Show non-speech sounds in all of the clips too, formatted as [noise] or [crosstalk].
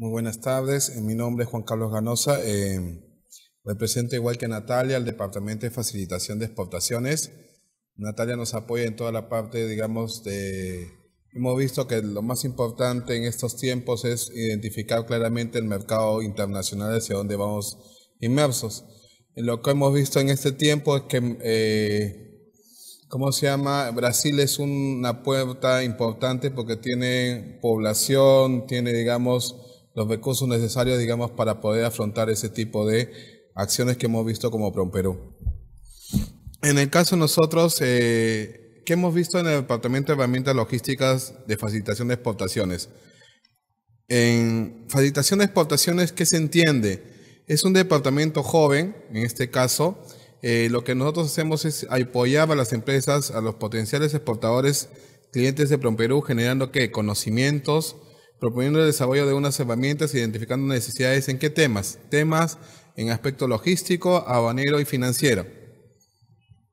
Muy buenas tardes, eh, mi nombre es Juan Carlos Ganosa, represento em, igual que Natalia el Departamento de Facilitación de Exportaciones. Natalia nos apoya en toda la parte, digamos, de... Hemos visto que lo más importante en estos tiempos es identificar claramente el mercado internacional hacia dónde vamos inmersos. Lo que hemos visto en este tiempo es que, eh, ¿cómo se llama? Brasil es una puerta importante porque tiene población, tiene, digamos, los recursos necesarios, digamos, para poder afrontar ese tipo de acciones que hemos visto como Perú. En el caso nosotros, eh, ¿qué hemos visto en el Departamento de Herramientas Logísticas de Facilitación de Exportaciones? En Facilitación de Exportaciones, ¿qué se entiende? Es un departamento joven, en este caso, eh, lo que nosotros hacemos es apoyar a las empresas, a los potenciales exportadores, clientes de Perú, generando ¿qué? conocimientos, proponiendo el desarrollo de unas herramientas identificando necesidades en qué temas, temas en aspecto logístico, abanero y financiero.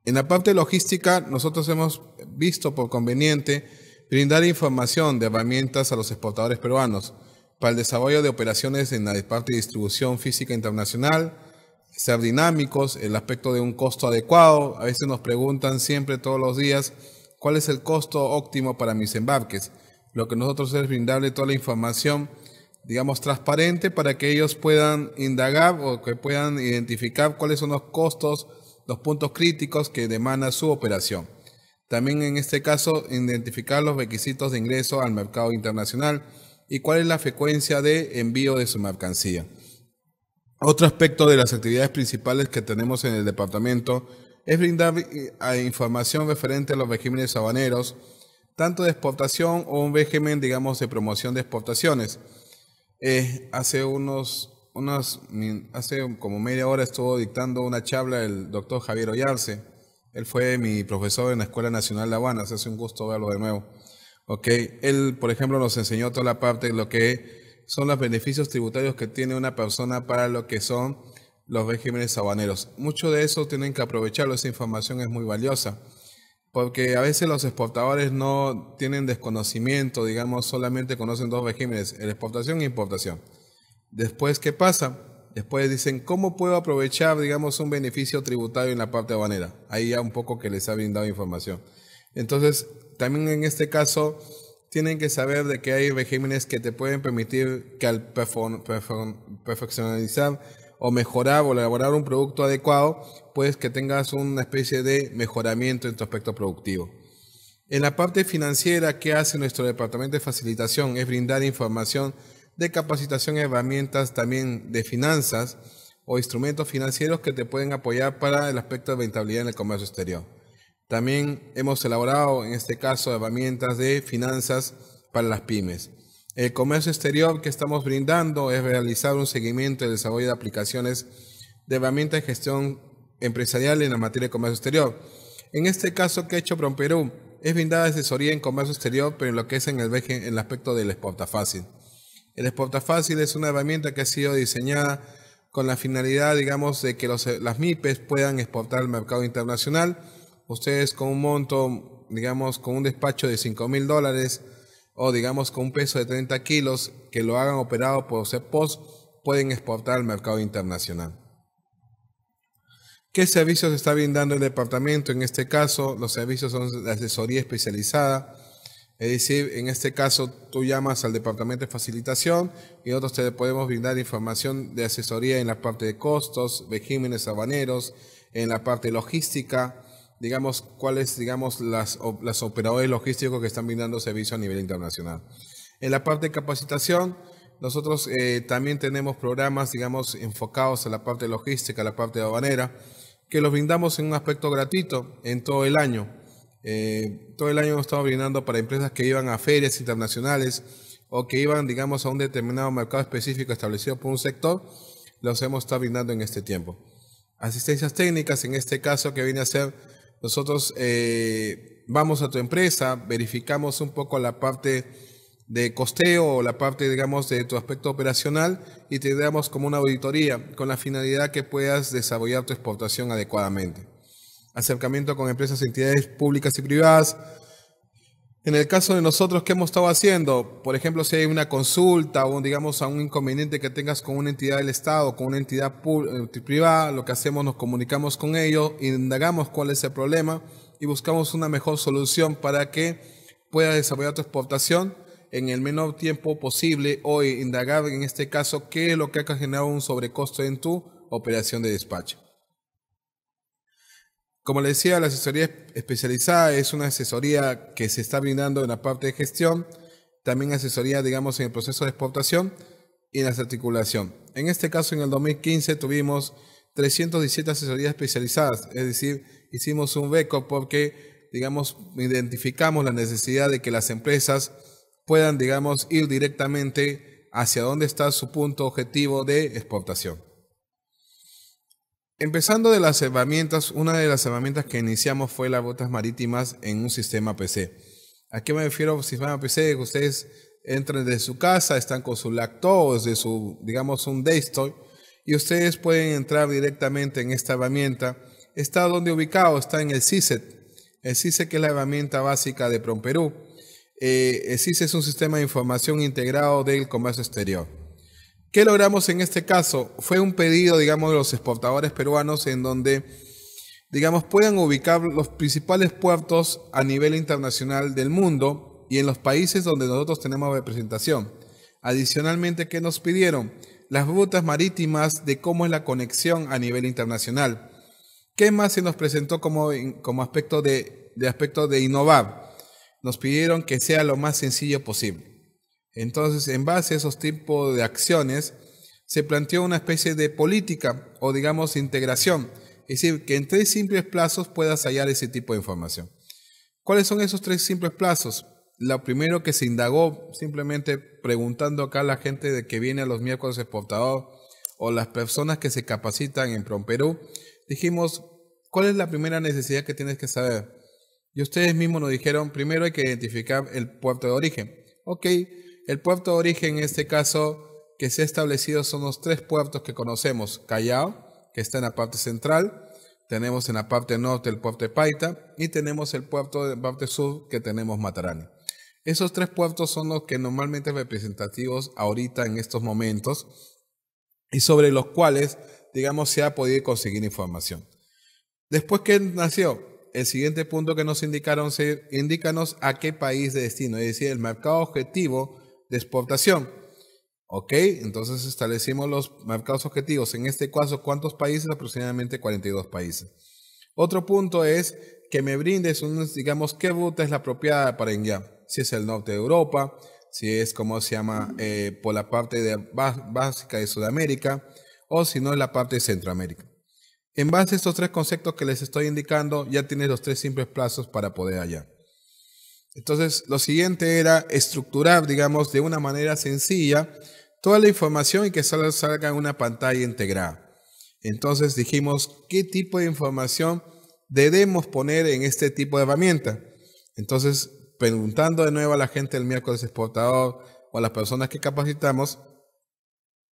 En la parte logística, nosotros hemos visto por conveniente brindar información de herramientas a los exportadores peruanos para el desarrollo de operaciones en la parte de distribución física internacional, ser dinámicos, el aspecto de un costo adecuado. A veces nos preguntan siempre todos los días cuál es el costo óptimo para mis embarques. Lo que nosotros es brindarle toda la información, digamos, transparente para que ellos puedan indagar o que puedan identificar cuáles son los costos, los puntos críticos que demanda su operación. También en este caso, identificar los requisitos de ingreso al mercado internacional y cuál es la frecuencia de envío de su mercancía. Otro aspecto de las actividades principales que tenemos en el departamento es brindar eh, información referente a los regímenes habaneros, tanto de exportación o un régimen, digamos, de promoción de exportaciones. Eh, hace unos, unos, hace como media hora estuvo dictando una charla el doctor Javier Ollarse. Él fue mi profesor en la Escuela Nacional de Habana, hace un gusto verlo de nuevo. Okay. Él, por ejemplo, nos enseñó toda la parte de lo que son los beneficios tributarios que tiene una persona para lo que son los regímenes habaneros. Mucho de eso tienen que aprovecharlo, esa información es muy valiosa. Porque a veces los exportadores no tienen desconocimiento, digamos, solamente conocen dos regímenes, exportación e importación. Después, ¿qué pasa? Después dicen, ¿cómo puedo aprovechar, digamos, un beneficio tributario en la parte habanera? Ahí ya un poco que les ha brindado información. Entonces, también en este caso, tienen que saber de que hay regímenes que te pueden permitir que al perfeccionalizar o mejorar o elaborar un producto adecuado, pues que tengas una especie de mejoramiento en tu aspecto productivo. En la parte financiera que hace nuestro departamento de facilitación es brindar información de capacitación, herramientas también de finanzas o instrumentos financieros que te pueden apoyar para el aspecto de rentabilidad en el comercio exterior. También hemos elaborado en este caso herramientas de finanzas para las pymes. El comercio exterior que estamos brindando es realizar un seguimiento y desarrollo de aplicaciones de herramientas de gestión empresarial en la materia de comercio exterior. En este caso que ha hecho Perú es brindada asesoría en comercio exterior, pero en lo que es en el, en aspecto del exporta fácil. El exporta fácil es una herramienta que ha sido diseñada con la finalidad, digamos, de que los, las MIPES puedan exportar al mercado internacional. Ustedes con un monto, digamos, con un despacho de 5 mil dólares o digamos con un peso de 30 kilos que lo hagan operado por CEPOS pueden exportar al mercado internacional. ¿Qué servicios está brindando el departamento? En este caso, los servicios son de asesoría especializada. Es decir, en este caso tú llamas al departamento de facilitación y nosotros te podemos brindar información de asesoría en la parte de costos, regímenes habaneros, en la parte logística, digamos, cuáles, digamos, las, las operadores logísticos que están brindando servicios a nivel internacional. En la parte de capacitación, nosotros eh, también tenemos programas, digamos, enfocados a la parte logística, a la parte habanera que los brindamos en un aspecto gratuito en todo el año. Eh, todo el año hemos estado brindando para empresas que iban a ferias internacionales o que iban, digamos, a un determinado mercado específico establecido por un sector, los hemos estado brindando en este tiempo. Asistencias técnicas, en este caso, que viene a ser nosotros eh, vamos a tu empresa, verificamos un poco la parte de costeo, o la parte, digamos, de tu aspecto operacional y te damos como una auditoría con la finalidad que puedas desarrollar tu exportación adecuadamente. Acercamiento con empresas, entidades públicas y privadas. En el caso de nosotros, ¿qué hemos estado haciendo? Por ejemplo, si hay una consulta o, digamos, a un inconveniente que tengas con una entidad del Estado, con una entidad eh, privada, lo que hacemos, nos comunicamos con ellos, indagamos cuál es el problema y buscamos una mejor solución para que puedas desarrollar tu exportación en el menor tiempo posible hoy indagar en este caso qué es lo que ha generado un sobrecosto en tu operación de despacho. Como le decía, la asesoría especializada es una asesoría que se está brindando en la parte de gestión, también asesoría, digamos, en el proceso de exportación y en la articulación. En este caso, en el 2015 tuvimos 317 asesorías especializadas, es decir, hicimos un beco porque, digamos, identificamos la necesidad de que las empresas puedan, digamos, ir directamente hacia donde está su punto objetivo de exportación. Empezando de las herramientas, una de las herramientas que iniciamos fue las botas marítimas en un sistema PC. ¿A qué me refiero sistema PC? ustedes entran desde su casa, están con su laptop, desde su, digamos, un desktop, y ustedes pueden entrar directamente en esta herramienta. Está donde ubicado, está en el CISET. El CISET que es la herramienta básica de PROMPERÚ eh, es un sistema de información integrado del comercio exterior. ¿Qué logramos en este caso? Fue un pedido, digamos, de los exportadores peruanos en donde, digamos, puedan ubicar los principales puertos a nivel internacional del mundo y en los países donde nosotros tenemos representación. Adicionalmente, ¿qué nos pidieron? Las rutas marítimas de cómo es la conexión a nivel internacional. ¿Qué más se nos presentó como, aspecto de aspecto de innovar? nos pidieron que sea lo más sencillo posible. Entonces, en base a esos tipos de acciones, se planteó una especie de política o digamos integración. Es decir, que en tres simples plazos puedas hallar ese tipo de información. ¿Cuáles son esos tres simples plazos? Lo primero que se indagó, simplemente preguntando acá a la gente de que viene a los miércoles exportador o las personas que se capacitan en Perú, dijimos, ¿cuál es la primera necesidad que tienes que saber? Y ustedes mismos nos dijeron, primero hay que identificar el puerto de origen. Ok, el puerto de origen en este caso que se ha establecido son los tres puertos que conocemos. Callao, que está en la parte central, tenemos en la parte norte el puerto de Paita y tenemos el puerto de parte sur que tenemos Matarani. Esos tres puertos son los que normalmente representativos ahorita en estos momentos y sobre los cuales, digamos, se ha podido conseguir información. Después que nació el siguiente punto que nos indicaron es indícanos a qué país de destino, es decir, el mercado objetivo de exportación. Ok, entonces establecimos los mercados objetivos. En este caso, ¿cuántos países? Aproximadamente 42 países. Otro punto es que me brindes, digamos, qué ruta es la apropiada para India. Si es el norte de Europa, si es como se llama eh, por la parte de, básica de Sudamérica o si no es la parte de Centroamérica. En base a estos tres conceptos que les estoy indicando, ya tienes los tres simples plazos para poder allá. Entonces, lo siguiente era estructurar, digamos, de una manera sencilla toda la información y que salga en una pantalla integrada. Entonces dijimos, ¿qué tipo de información debemos poner en este tipo de herramienta? Entonces, preguntando de nuevo a la gente del miércoles exportador o a las personas que capacitamos,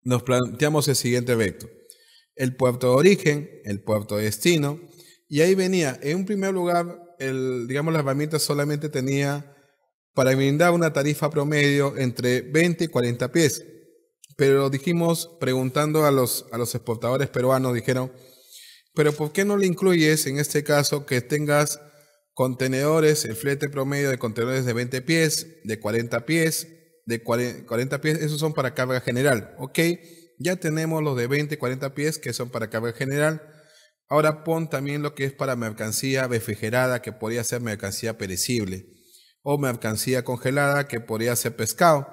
nos planteamos el siguiente vector el puerto de origen, el puerto de destino, y ahí venía, en un primer lugar, el, digamos, la herramienta solamente tenía para brindar una tarifa promedio entre 20 y 40 pies. Pero dijimos, preguntando a los, a los exportadores peruanos, dijeron, pero ¿por qué no le incluyes en este caso que tengas contenedores, el flete promedio de contenedores de 20 pies, de 40 pies, de 40, 40 pies, esos son para carga general, ¿ok? ya tenemos los de 20, 40 pies que son para carga general. Ahora pon también lo que es para mercancía refrigerada, que podría ser mercancía perecible, o mercancía congelada, que podría ser pescado.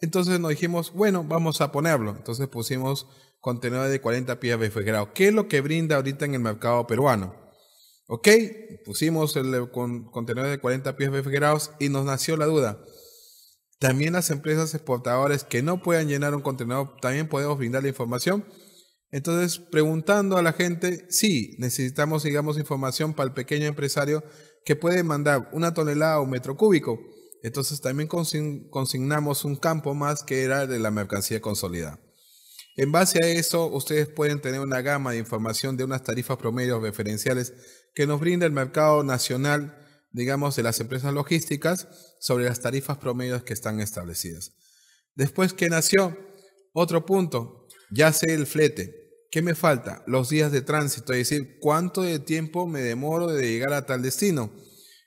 Entonces nos dijimos, bueno, vamos a ponerlo. Entonces pusimos contenedores de 40 pies refrigerados. ¿Qué es lo que brinda ahorita en el mercado peruano? Ok, pusimos el contenedor de 40 pies refrigerados y nos nació la duda. También las empresas exportadoras que no puedan llenar un contenedor, también podemos brindar la información. Entonces, preguntando a la gente, sí, necesitamos, digamos, información para el pequeño empresario que puede mandar una tonelada o metro cúbico. Entonces, también consignamos un campo más que era de la mercancía consolidada. En base a eso, ustedes pueden tener una gama de información de unas tarifas promedio referenciales que nos brinda el mercado nacional digamos, de las empresas logísticas sobre las tarifas promedio que están establecidas. Después que nació, otro punto, ya sé el flete. ¿Qué me falta? Los días de tránsito, es decir, cuánto de tiempo me demoro de llegar a tal destino.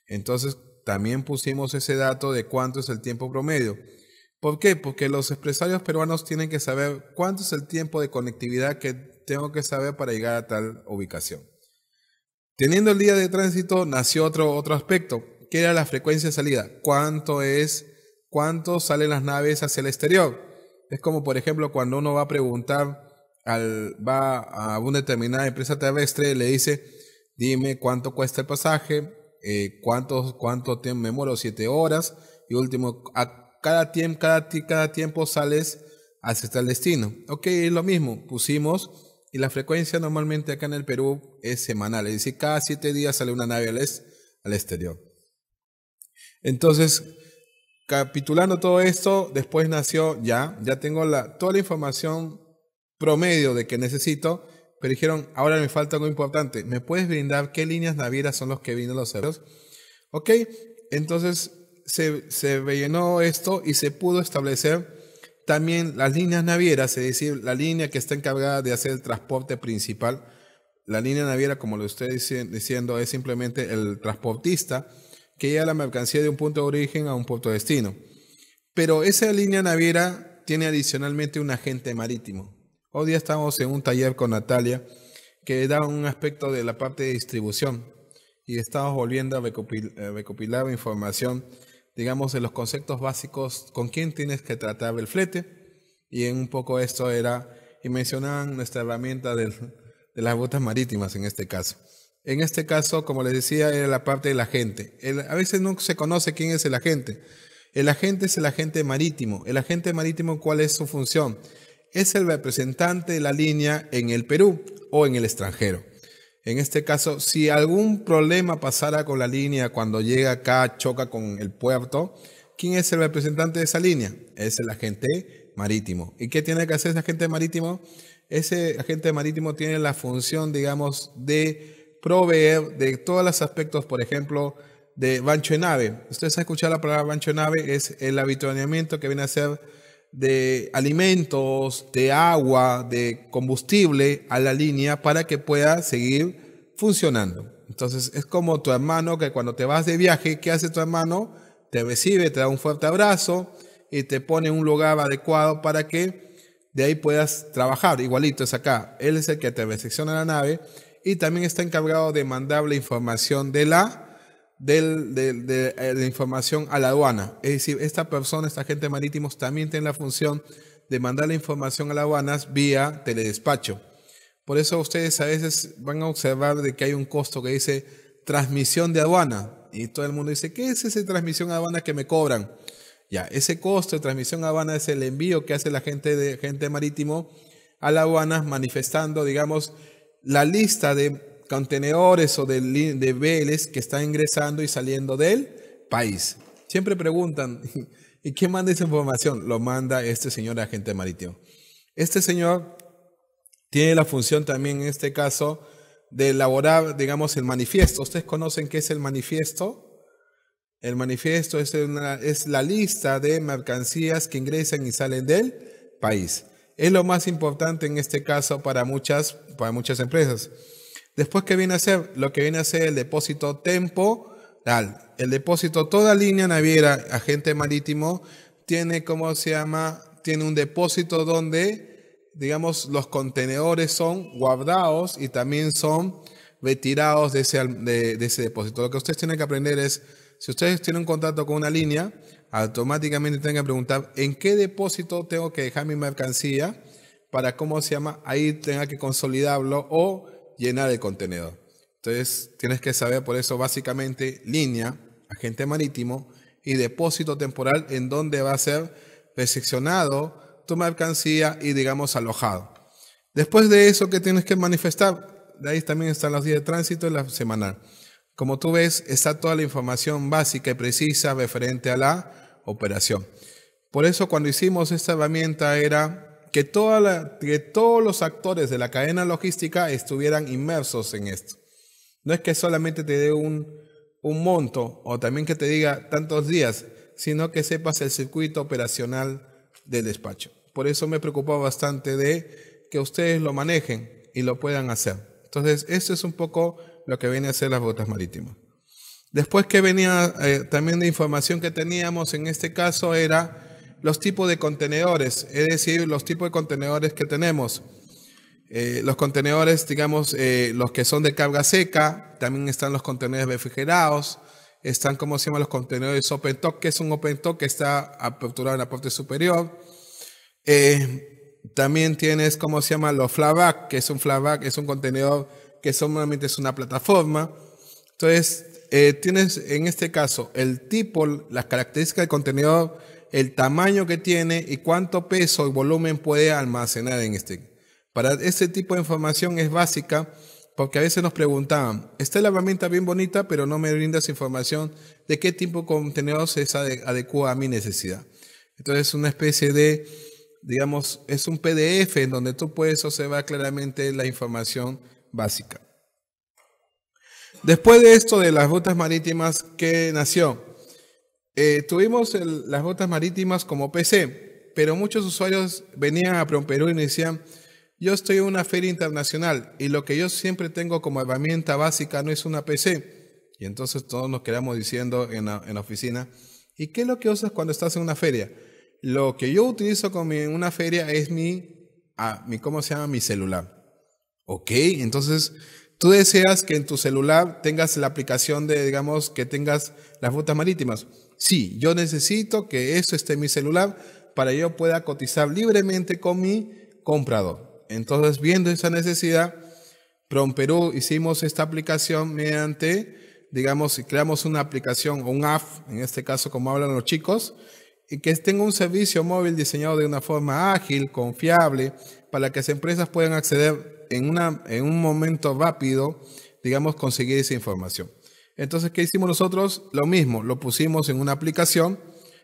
Entonces, también pusimos ese dato de cuánto es el tiempo promedio. ¿Por qué? Porque los empresarios peruanos tienen que saber cuánto es el tiempo de conectividad que tengo que saber para llegar a tal ubicación. Teniendo el día de tránsito, nació otro, otro aspecto, que era la frecuencia de salida. ¿Cuánto es? ¿Cuánto salen las naves hacia el exterior? Es como, por ejemplo, cuando uno va a preguntar, al, va a una determinada empresa terrestre, le dice, dime cuánto cuesta el pasaje, eh, cuánto, cuánto tiempo me muero, siete horas, y último, a cada, tiempo, cada, cada tiempo sales hacia el destino. Ok, es lo mismo, pusimos y la frecuencia normalmente acá en el Perú es semanal, es decir, cada siete días sale una nave al, al exterior. Entonces, capitulando todo esto, después nació ya, ya tengo toda la información promedio de que necesito, pero dijeron, ahora me falta algo importante, ¿me puedes brindar qué líneas navieras son los que vienen los cerros? Ok, entonces se, se rellenó esto y se pudo establecer también las líneas navieras, es decir, la línea que está encargada de hacer el transporte principal. La línea naviera, como lo estoy diciendo, es simplemente el transportista que lleva la mercancía de un punto de origen a un punto de destino. Pero esa línea naviera tiene adicionalmente un agente marítimo. Hoy día estamos en un taller con Natalia que da un aspecto de la parte de distribución y estamos volviendo a recopilar, recopilar información digamos, en los conceptos básicos, con quién tienes que tratar el flete. Y en un poco esto era, y mencionaban nuestra herramienta de, las botas marítimas en este caso. En este caso, como les decía, era la parte del agente. a veces no se conoce quién es el agente. El agente es el agente marítimo. ¿El agente marítimo cuál es su función? Es el representante de la línea en el Perú o en el extranjero. En este caso, si algún problema pasara con la línea cuando llega acá, choca con el puerto, ¿quién es el representante de esa línea? Es el agente marítimo. ¿Y qué tiene que hacer ese agente marítimo? Ese agente marítimo tiene la función, digamos, de proveer de todos los aspectos, por ejemplo, de bancho de nave. Ustedes han escuchado la palabra bancho de nave, es el avituallamiento que viene a ser de alimentos, de agua, de combustible a la línea para que pueda seguir funcionando. Entonces es como tu hermano que cuando te vas de viaje, ¿qué hace tu hermano? Te recibe, te da un fuerte abrazo y te pone un lugar adecuado para que de ahí puedas trabajar. Igualito es acá. Él es el que te recepciona la nave y también está encargado de mandar la información de la de, la eh, información a la aduana. Es decir, esta persona, esta gente marítimo, también tiene la función de mandar la información a la aduana vía teledespacho. Por eso ustedes a veces van a observar de que hay un costo que dice transmisión de aduana. Y todo el mundo dice, ¿qué es esa transmisión aduana que me cobran? Ya, ese costo de transmisión aduana es el envío que hace la gente de gente marítimo a la aduana manifestando, digamos, la lista de contenedores o de, de que están ingresando y saliendo del país. Siempre preguntan, [laughs] ¿y quién manda esa información? Lo manda este señor agente marítimo. Este señor tiene la función también en este caso de elaborar, digamos, el manifiesto. ¿Ustedes conocen qué es el manifiesto? El manifiesto es, una, es la lista de mercancías que ingresan y salen del país. Es lo más importante en este caso para muchas, para muchas empresas. Después, ¿qué viene a ser? Lo que viene a ser el depósito tal El depósito, toda línea naviera, agente marítimo, tiene, ¿cómo se llama? Tiene un depósito donde, digamos, los contenedores son guardados y también son retirados de ese, de, ese depósito. Lo que ustedes tienen que aprender es, si ustedes tienen un contrato con una línea, automáticamente tienen que preguntar en qué depósito tengo que dejar mi mercancía para, ¿cómo se llama? Ahí tenga que consolidarlo o llenar el contenedor. Entonces, tienes que saber por eso básicamente línea, agente marítimo y depósito temporal en donde va a ser recepcionado tu mercancía y digamos alojado. Después de eso, ¿qué tienes que manifestar? De ahí también están los días de tránsito y la semanal. Como tú ves, está toda la información básica y precisa referente a la operación. Por eso cuando hicimos esta herramienta era que, toda la, que todos los actores de la cadena logística estuvieran inmersos en esto. No es que solamente te dé un, un monto o también que te diga tantos días, sino que sepas el circuito operacional del despacho. Por eso me preocupa bastante de que ustedes lo manejen y lo puedan hacer. Entonces, eso es un poco lo que viene a ser las botas marítimas. Después que venía eh, también de información que teníamos en este caso era los tipos de contenedores, es decir, los tipos de contenedores que tenemos. Eh, los contenedores, digamos, eh, los que son de carga seca, también están los contenedores refrigerados, están, como se llaman, los contenedores open top, que es un open top que está aperturado en la parte superior. Eh, también tienes, como se llama, los flaback, que es un flaback, es un contenedor que solamente es una plataforma. Entonces, tienes en este caso el tipo, las características del contenedor el tamaño que tiene y cuánto peso y volumen puede almacenar en este. Para este tipo de información es básica porque a veces nos preguntaban, está la herramienta bien bonita, pero no me brindas información de qué tipo de contenidos es adecuado a mi necesidad. Entonces es una especie de, digamos, es un PDF en donde tú puedes observar claramente la información básica. Después de esto de las rutas marítimas, ¿qué nació? Eh, tuvimos las botas marítimas como PC, pero muchos usuarios venían a Perú y me decían, yo estoy en una feria internacional y lo que yo siempre tengo como herramienta básica no es una PC. Y entonces todos nos quedamos diciendo en la, oficina, ¿y qué es lo que usas cuando estás en una feria? Lo que yo utilizo en una feria es mi, a mi, ¿cómo se llama? Mi celular. Ok, entonces tú deseas que en tu celular tengas la aplicación de, digamos, que tengas las botas marítimas sí, yo necesito que eso esté en mi celular para yo pueda cotizar libremente con mi comprador. Entonces, viendo esa necesidad, Perú hicimos esta aplicación mediante, digamos, creamos una aplicación o un app, en este caso como hablan los chicos, y que tenga un servicio móvil diseñado de una forma ágil, confiable, para que las empresas puedan acceder en, en un momento rápido, digamos, conseguir esa información. Entonces, ¿qué hicimos nosotros? Lo mismo, lo pusimos en una aplicación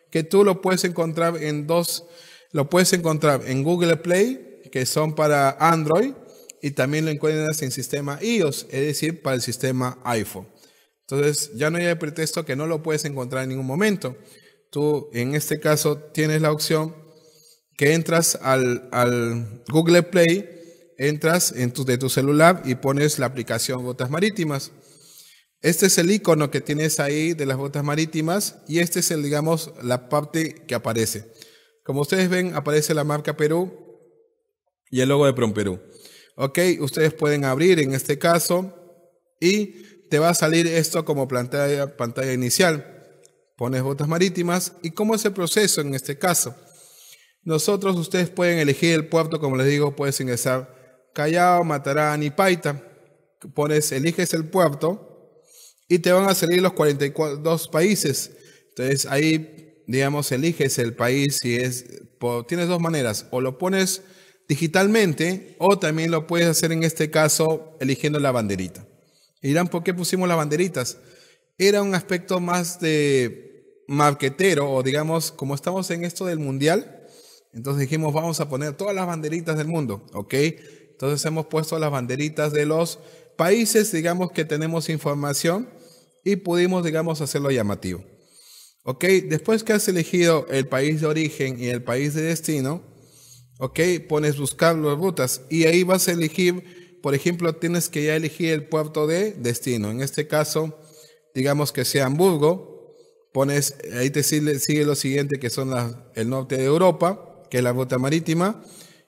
que tú lo puedes encontrar en dos, lo puedes encontrar en Google Play, que son para Android, y también lo encuentras en sistema iOS, es decir, para el sistema iPhone. Entonces, ya no hay pretexto que no lo puedes encontrar en ningún momento. Tú, en este caso, tienes la opción que entras al, Google Play, entras en de tu celular y pones la aplicación Botas Marítimas. Este es el icono que tienes ahí de las botas marítimas y este es el, digamos, la parte que aparece. Como ustedes ven, aparece la marca Perú y el logo de Prom Perú. Ok, ustedes pueden abrir en este caso y te va a salir esto como pantalla, pantalla inicial. Pones botas marítimas y cómo es el proceso en este caso. Nosotros, ustedes pueden elegir el puerto, como les digo, puedes ingresar Callao, Matarán y Paita. Pones, eliges el puerto y te van a salir los 42 países. Entonces ahí, digamos, eliges el país si es, tienes dos maneras, o lo pones digitalmente o también lo puedes hacer en este caso eligiendo la banderita. Y dirán, ¿por qué pusimos las banderitas? Era un aspecto más de marquetero o digamos, como estamos en esto del mundial, entonces dijimos, vamos a poner todas las banderitas del mundo, ¿ok? Entonces hemos puesto las banderitas de los países, digamos, que tenemos información y pudimos, digamos, hacerlo llamativo. ¿Ok? Después que has elegido el país de origen y el país de destino, ¿ok? Pones buscar las rutas y ahí vas a elegir, por ejemplo, tienes que ya elegir el puerto de destino. En este caso, digamos que sea Hamburgo, pones, ahí te sigue, lo siguiente que son las, el norte de Europa, que es la ruta marítima,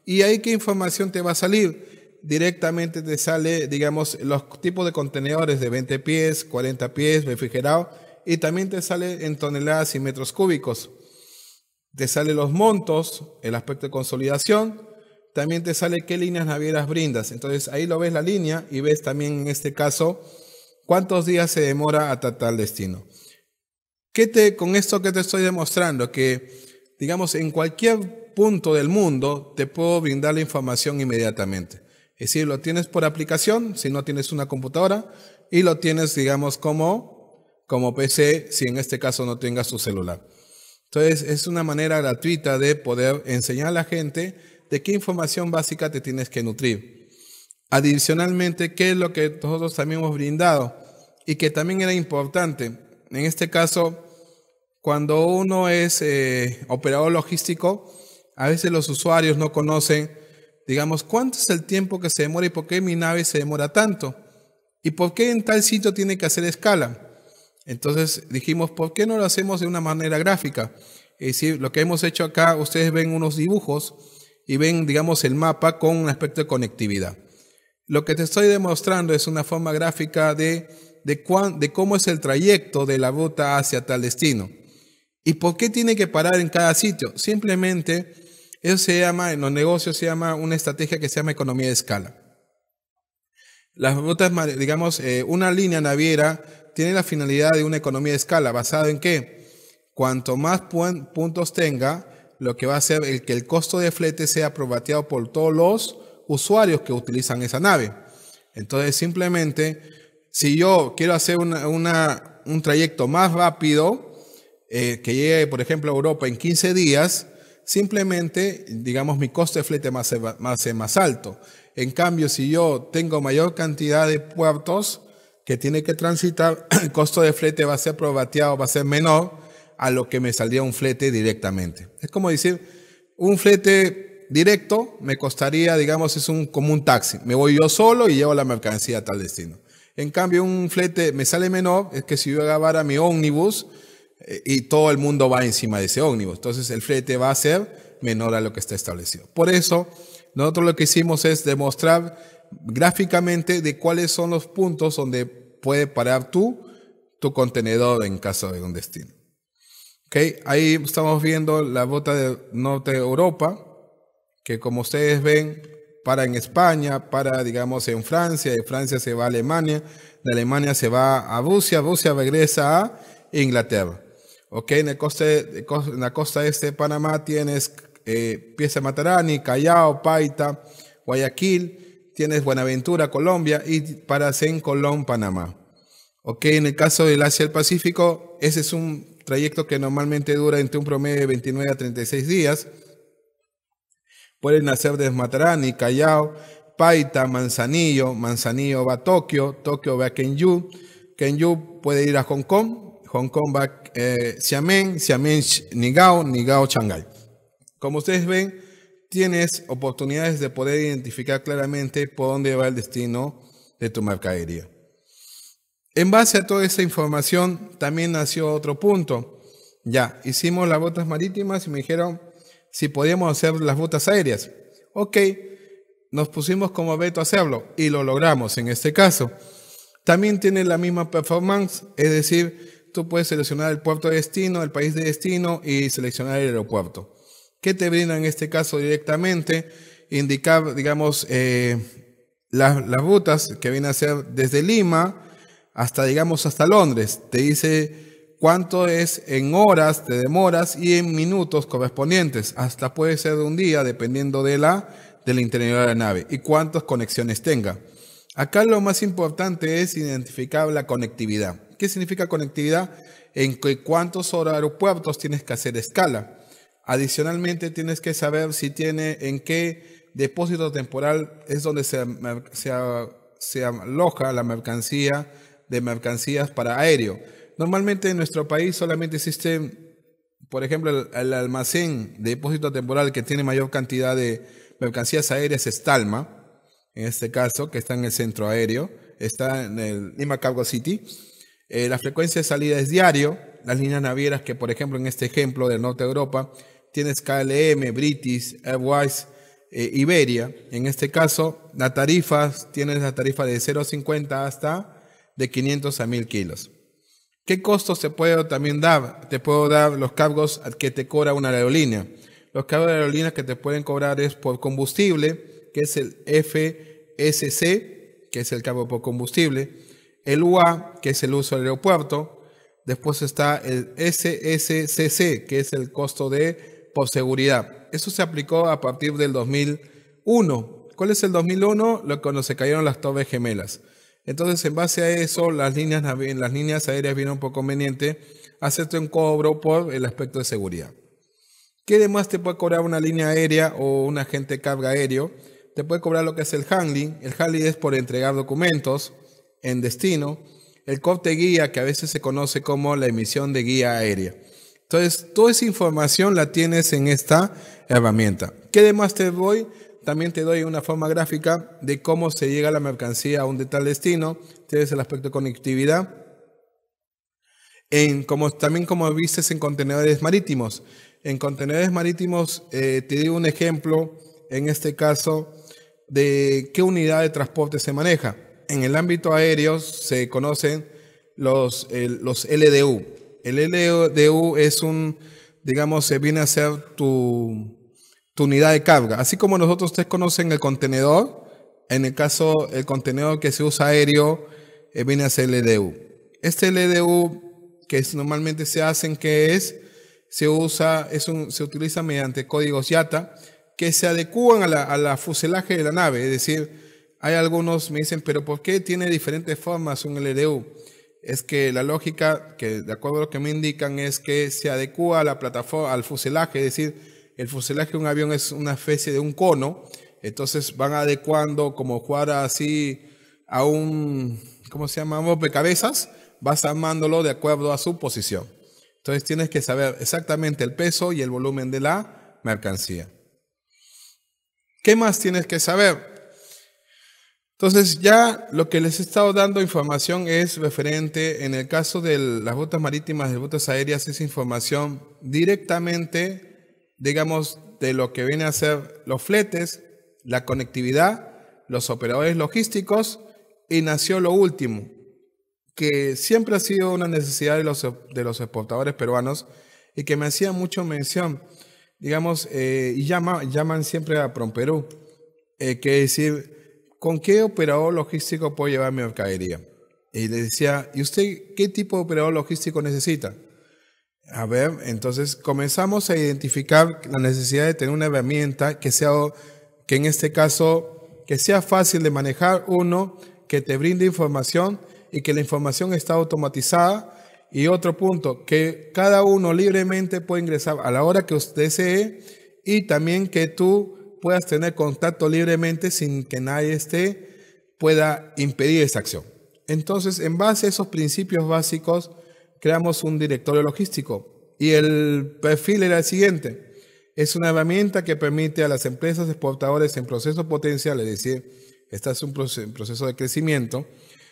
y ahí qué información te va a salir directamente te sale, digamos, los tipos de contenedores de 20 pies, 40 pies, refrigerado, y también te sale en toneladas y metros cúbicos. Te sale los montos, el aspecto de consolidación, también te sale qué líneas navieras brindas. Entonces ahí lo ves la línea y ves también en este caso cuántos días se demora hasta tal destino. ¿Qué te, con esto que te estoy demostrando, que digamos en cualquier punto del mundo te puedo brindar la información inmediatamente. Es decir, lo tienes por aplicación, si no tienes una computadora, y lo tienes, digamos, como, como PC, si en este caso no tengas tu celular. Entonces, es una manera gratuita de poder enseñar a la gente de qué información básica te tienes que nutrir. Adicionalmente, ¿qué es lo que nosotros también hemos brindado y que también era importante? En este caso, cuando uno es eh, operador logístico, a veces los usuarios no conocen digamos, ¿cuánto es el tiempo que se demora y por qué mi nave se demora tanto? ¿Y por qué en tal sitio tiene que hacer escala? Entonces dijimos, ¿por qué no lo hacemos de una manera gráfica? Es decir, lo que hemos hecho acá, ustedes ven unos dibujos y ven, digamos, el mapa con un aspecto de conectividad. Lo que te estoy demostrando es una forma gráfica de, de, de cómo es el trayecto de la ruta hacia tal destino. ¿Y por qué tiene que parar en cada sitio? Simplemente eso se llama, en los negocios se llama una estrategia que se llama economía de escala. Las rutas, digamos, eh, una línea naviera tiene la finalidad de una economía de escala, basada en que cuanto más puntos tenga, lo que va a hacer el que el costo de flete sea probateado por todos los usuarios que utilizan esa nave. Entonces, simplemente, si yo quiero hacer una, un trayecto más rápido, eh, que llegue, por ejemplo, a Europa en 15 días, simplemente, digamos, mi costo de flete más, más, más alto. En cambio, si yo tengo mayor cantidad de puertos que tiene que transitar, [clears throat] el costo de flete va a ser probateado, va a ser menor a lo que me saldría un flete directamente. Es como decir, un flete directo me costaría, digamos, es un, como un taxi. Me voy yo solo y llevo la mercancía a tal destino. En cambio, un flete me sale menor, es que si yo agarrara mi ómnibus, y todo el mundo va encima de ese ómnibus. Entonces el flete va a ser menor a lo que está establecido. Por eso, nosotros lo que hicimos es demostrar gráficamente de cuáles son los puntos donde puede parar tú tu contenedor en caso de un destino. Okay, ahí estamos viendo la ruta del norte de Europa, que como ustedes ven, para en España, para digamos en Francia, de Francia se va a Alemania, de Alemania se va a Rusia, Rusia regresa a Inglaterra. Ok, en, el coste, la costa este de Panamá tienes eh, Pieza Matarani, Callao, Paita, Guayaquil, tienes Buenaventura, Colombia y en Colón, Panamá. Ok, en el caso del Asia del Pacífico, ese es un trayecto que normalmente dura entre un promedio de 29 a 36 días. Pueden nacer desde Matarani, Callao, Paita, Manzanillo, Manzanillo va a Tokio, Tokio va a Kenyu, Kenyu puede ir a Hong Kong, Hong Kong eh, Xiamen, Xiamen Nigao, Nigao Shanghai. Como ustedes ven, tienes oportunidades de poder identificar claramente por dónde va el destino de tu mercadería. En base a toda esa información, también nació otro punto. Ya, hicimos las botas marítimas y me dijeron si podíamos hacer las botas aéreas. Ok, nos pusimos como veto a hacerlo y lo logramos en este caso. También tiene la misma performance, es decir, tú puedes seleccionar el puerto de destino, el país de destino y seleccionar el aeropuerto. ¿Qué te brinda en este caso directamente? Indicar, digamos, eh, las, rutas que vienen a ser desde Lima hasta, digamos, hasta Londres. Te dice cuánto es en horas, te demoras y en minutos correspondientes. Hasta puede ser de un día, dependiendo de la, del interior de la nave y cuántas conexiones tenga. Acá lo más importante es identificar la conectividad. ¿Qué significa conectividad? En cuántos aeropuertos tienes que hacer escala. Adicionalmente, tienes que saber si tiene en qué depósito temporal es donde se, aloja la mercancía de mercancías para aéreo. Normalmente en nuestro país solamente existe, por ejemplo, el, almacén de depósito temporal que tiene mayor cantidad de mercancías aéreas es Talma, en este caso, que está en el centro aéreo, está en el Lima Cargo City. Eh, la frecuencia de salida es diario. Las líneas navieras que, por ejemplo, en este ejemplo del norte de Europa, tienes KLM, British, Airways, eh, Iberia. En este caso, las tarifas, tienes la tarifa de 0,50 hasta de 500 a 1000 kilos. ¿Qué costos te puedo también dar? Te puedo dar los cargos que te cobra una aerolínea. Los cargos de aerolíneas que te pueden cobrar es por combustible, que es el FSC, que es el cargo por combustible el UA, que es el uso del aeropuerto. Después está el SSCC, que es el costo de seguridad. Eso se aplicó a partir del 2001. ¿Cuál es el 2001? Lo cuando se cayeron las torres gemelas. Entonces, en base a eso, las líneas, las líneas aéreas vieron por conveniente hacerte un cobro por el aspecto de seguridad. ¿Qué demás te puede cobrar una línea aérea o un agente de carga aéreo? Te puede cobrar lo que es el handling. El handling es por entregar documentos en destino, el corte guía, que a veces se conoce como la emisión de guía aérea. Entonces, toda esa información la tienes en esta herramienta. ¿Qué demás te voy, También te doy una forma gráfica de cómo se llega la mercancía a un de tal destino. Tienes el aspecto de conectividad. En, como, también como viste en contenedores marítimos. En contenedores marítimos eh, te digo un ejemplo, en este caso, de qué unidad de transporte se maneja en el ámbito aéreo se conocen los, los LDU. El LDU es un, digamos, se viene a ser tu, tu unidad de carga. Así como nosotros ustedes conocen el contenedor, en el caso, el contenedor que se usa aéreo eh, viene a ser LDU. Este LDU que normalmente se hacen, que es, se usa, es un, se utiliza mediante códigos YATA que se adecúan a la, a la fuselaje de la nave, es decir, hay algunos me dicen, pero ¿por qué tiene diferentes formas un LDU? Es que la lógica, que de acuerdo a lo que me indican, es que se adecua a la plataforma, al fuselaje, es decir, el fuselaje de un avión es una especie de un cono, entonces van adecuando como jugar así a un, ¿cómo se llama? de cabezas, vas armándolo de acuerdo a su posición. Entonces tienes que saber exactamente el peso y el volumen de la mercancía. ¿Qué más tienes que saber? Entonces ya lo que les he estado dando información es referente, en el caso de las rutas marítimas, de rutas aéreas, es información directamente, digamos, de lo que viene a ser los fletes, la conectividad, los operadores logísticos y nació lo último, que siempre ha sido una necesidad de los, de los exportadores peruanos y que me hacía mucho mención, digamos, eh, y llaman siempre a PromPerú, eh, que decir ¿con qué operador logístico puedo llevar mi mercadería? Y le decía, ¿y usted qué tipo de operador logístico necesita? A ver, entonces comenzamos a identificar la necesidad de tener una herramienta que sea, que en este caso, que sea fácil de manejar, uno, que te brinde información y que la información está automatizada. Y otro punto, que cada uno libremente puede ingresar a la hora que usted desee y también que tú puedas tener contacto libremente sin que nadie esté, pueda impedir esa acción. Entonces, en base a esos principios básicos, creamos un directorio logístico. Y el perfil era el siguiente. Es una herramienta que permite a las empresas exportadoras en proceso potencial, es decir, estás en un proceso de crecimiento,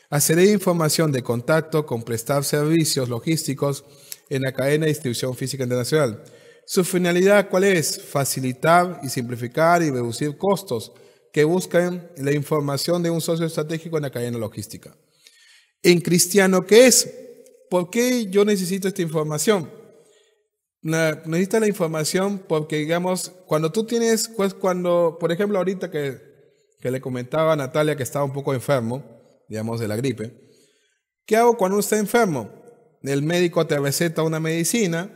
acceder a información de contacto con prestar servicios logísticos en la cadena de distribución física internacional su finalidad, ¿cuál es? Facilitar y simplificar y reducir costos que buscan la información de un socio estratégico en la cadena logística. En cristiano, ¿qué es? ¿Por qué yo necesito esta información? Necesita la información porque, digamos, cuando tú tienes, pues cuando, por ejemplo, ahorita que, que le comentaba a Natalia que estaba un poco enfermo, digamos, de la gripe, ¿qué hago cuando uno está enfermo? El médico te receta una medicina,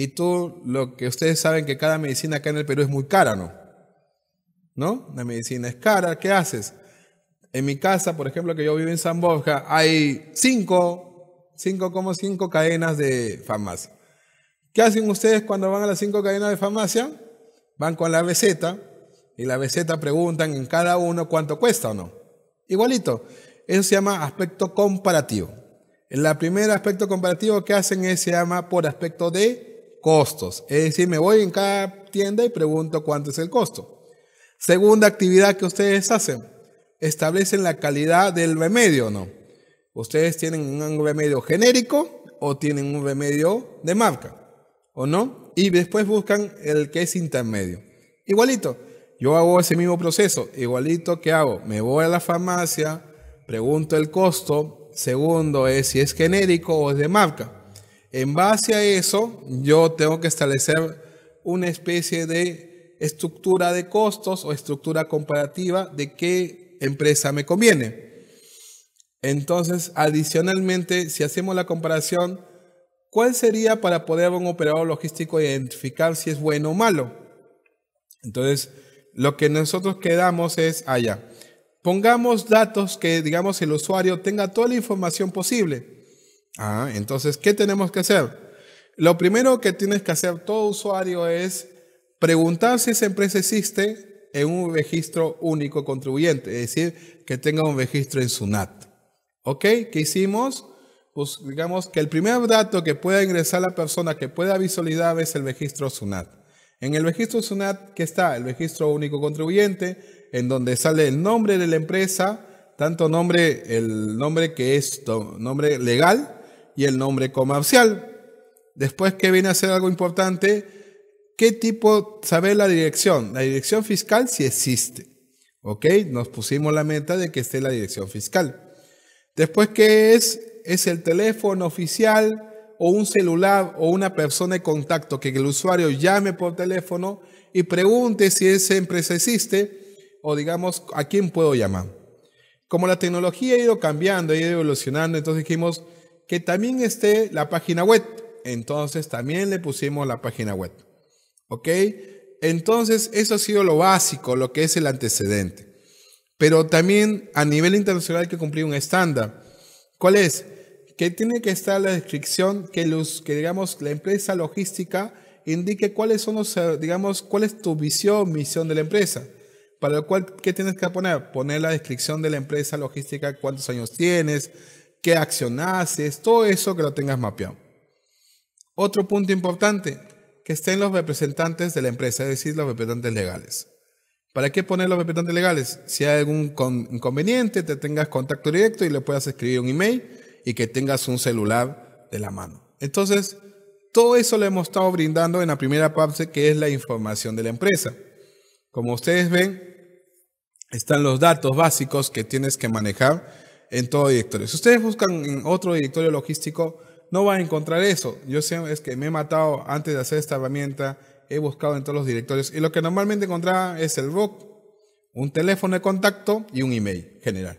y tú, lo que ustedes saben que cada medicina acá en el Perú es muy cara, ¿no? ¿No? La medicina es cara, ¿qué haces? En mi casa, por ejemplo, que yo vivo en San Borja, hay cinco, 5,5 cadenas de farmacia. ¿Qué hacen ustedes cuando van a las cinco cadenas de farmacia? Van con la receta y la receta preguntan en cada uno cuánto cuesta o no. Igualito. Eso se llama aspecto comparativo. El primer aspecto comparativo que hacen es, se llama por aspecto de costos. Es decir, me voy en cada tienda y pregunto cuánto es el costo. Segunda actividad que ustedes hacen, establecen la calidad del remedio, o ¿no? Ustedes tienen un remedio genérico o tienen un remedio de marca, ¿o no? Y después buscan el que es intermedio. Igualito, yo hago ese mismo proceso, igualito que hago, me voy a la farmacia, pregunto el costo, segundo es si es genérico o es de marca. En base a eso, yo tengo que establecer una especie de estructura de costos o estructura comparativa de qué empresa me conviene. Entonces, adicionalmente, si hacemos la comparación, ¿cuál sería para poder un operador logístico identificar si es bueno o malo? Entonces, lo que nosotros quedamos es allá. Ah, pongamos datos que, digamos, el usuario tenga toda la información posible Ah, entonces, ¿qué tenemos que hacer? Lo primero que tienes que hacer todo usuario es preguntar si esa empresa existe en un registro único contribuyente, es decir, que tenga un registro en SUNAT. ¿Ok? ¿Qué hicimos? Pues, digamos que el primer dato que pueda ingresar la persona que pueda visualizar es el registro SUNAT. En el registro SUNAT, ¿qué está? El registro único contribuyente, en donde sale el nombre de la empresa, tanto nombre, el nombre que es nombre legal, y el nombre comercial. Después, que viene a ser algo importante? ¿Qué tipo? Saber la dirección. La dirección fiscal si existe. ¿Ok? Nos pusimos la meta de que esté la dirección fiscal. Después, ¿qué es? Es el teléfono oficial o un celular o una persona de contacto que el usuario llame por teléfono y pregunte si esa empresa existe o digamos a quién puedo llamar. Como la tecnología ha ido cambiando, ha ido evolucionando, entonces dijimos, que también esté la página web. Entonces también le pusimos la página web. ¿Ok? Entonces eso ha sido lo básico, lo que es el antecedente. Pero también a nivel internacional hay que cumplir un estándar. ¿Cuál es? Que tiene que estar la descripción que, los, que digamos, la empresa logística indique cuáles son los, digamos, cuál es tu visión, misión de la empresa. Para lo cual, ¿qué tienes que poner? Poner la descripción de la empresa logística, cuántos años tienes, qué acción haces, todo eso que lo tengas mapeado. Otro punto importante, que estén los representantes de la empresa, es decir, los representantes legales. ¿Para qué poner los representantes legales? Si hay algún inconveniente, te tengas contacto directo y le puedas escribir un email y que tengas un celular de la mano. Entonces, todo eso lo hemos estado brindando en la primera parte, que es la información de la empresa. Como ustedes ven, están los datos básicos que tienes que manejar en todo directorio. Si ustedes buscan en otro directorio logístico, no van a encontrar eso. Yo sé es que me he matado antes de hacer esta herramienta, he buscado en todos los directorios y lo que normalmente encontraba es el ROC, un teléfono de contacto y un email general.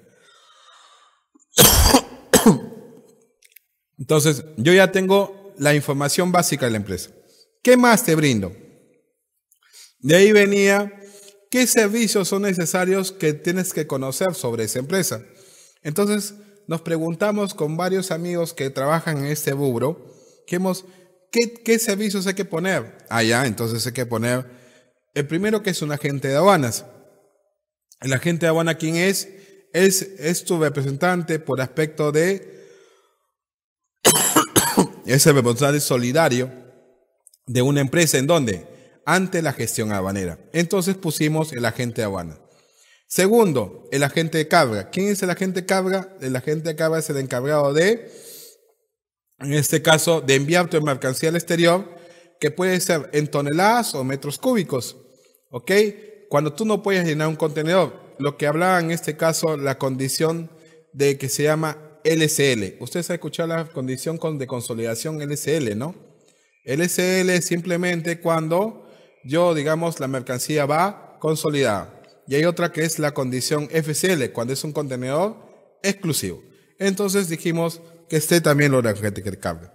[coughs] Entonces, yo ya tengo la información básica de la empresa. ¿Qué más te brindo? De ahí venía, ¿qué servicios son necesarios que tienes que conocer sobre esa empresa? Entonces nos preguntamos con varios amigos que trabajan en este bubro, que hemos, ¿qué, servicios hay que poner? allá. Ah, entonces hay que poner el primero que es un agente de aduanas. El agente de aduana, ¿quién es? Es, es tu representante por aspecto de... [coughs] es el representante solidario de una empresa en dónde? Ante la gestión aduanera. Entonces pusimos el agente de aduanas. Segundo, el agente de cabra. ¿Quién es el agente de cabra? El agente de cabra es el encargado de, en este caso, de enviar tu mercancía al exterior, que puede ser en toneladas o metros cúbicos. ¿Ok? Cuando tú no puedes llenar un contenedor, lo que hablaba en este caso, la condición de que se llama LCL. Ustedes han escuchado la condición de consolidación LCL, ¿no? LCL es simplemente cuando yo, digamos, la mercancía va consolidada y hay otra que es la condición FCL, cuando es un contenedor exclusivo. Entonces dijimos que esté también lo gente que cable.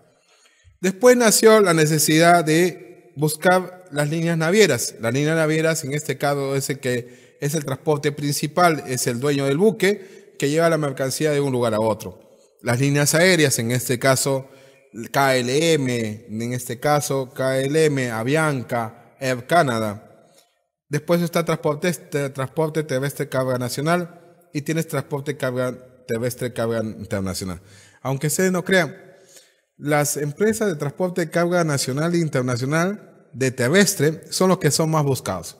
Después nació la necesidad de buscar las líneas navieras. Las líneas navieras, en este caso, es el que es el transporte principal, es el dueño del buque que lleva la mercancía de un lugar a otro. Las líneas aéreas, en este caso, KLM, en este caso, KLM, Avianca, Air Canada Después está transporte, este transporte terrestre carga nacional y tienes transporte carga terrestre carga internacional. Aunque se no crean, las empresas de transporte de carga nacional e internacional de terrestre son los que son más buscados.